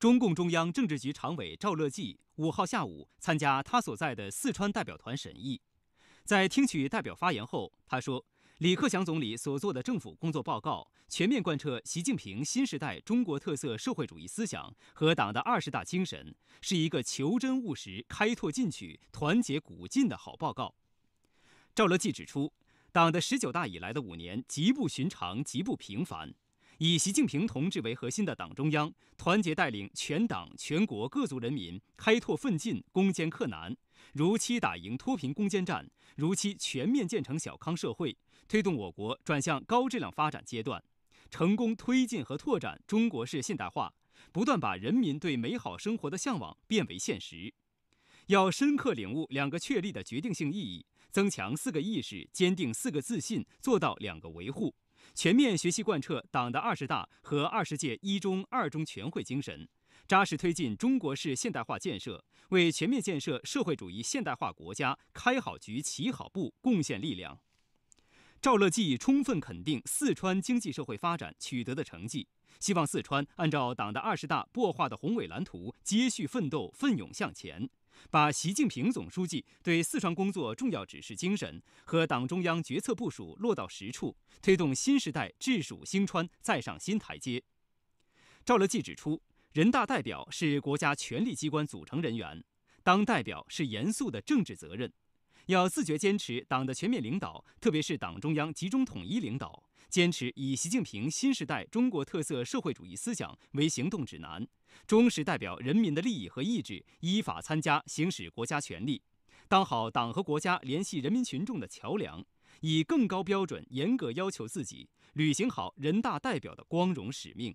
中共中央政治局常委赵乐际五号下午参加他所在的四川代表团审议，在听取代表发言后，他说：“李克强总理所做的政府工作报告，全面贯彻习近平新时代中国特色社会主义思想和党的二十大精神，是一个求真务实、开拓进取、团结鼓劲的好报告。”赵乐际指出，党的十九大以来的五年极不寻常、极不平凡。以习近平同志为核心的党中央团结带领全党全国各族人民开拓奋进、攻坚克难，如期打赢脱贫攻坚战，如期全面建成小康社会，推动我国转向高质量发展阶段，成功推进和拓展中国式现代化，不断把人民对美好生活的向往变为现实。要深刻领悟两个确立的决定性意义，增强四个意识，坚定四个自信，做到两个维护。全面学习贯彻党的二十大和二十届一中、二中全会精神，扎实推进中国式现代化建设，为全面建设社会主义现代化国家开好局、起好步贡献力量。赵乐际充分肯定四川经济社会发展取得的成绩，希望四川按照党的二十大擘画的宏伟蓝图，接续奋斗，奋勇向前。把习近平总书记对四川工作重要指示精神和党中央决策部署落到实处，推动新时代治蜀兴川再上新台阶。赵乐际指出，人大代表是国家权力机关组成人员，当代表是严肃的政治责任，要自觉坚持党的全面领导，特别是党中央集中统一领导。坚持以习近平新时代中国特色社会主义思想为行动指南，忠实代表人民的利益和意志，依法参加行使国家权力，当好党和国家联系人民群众的桥梁，以更高标准严格要求自己，履行好人大代表的光荣使命。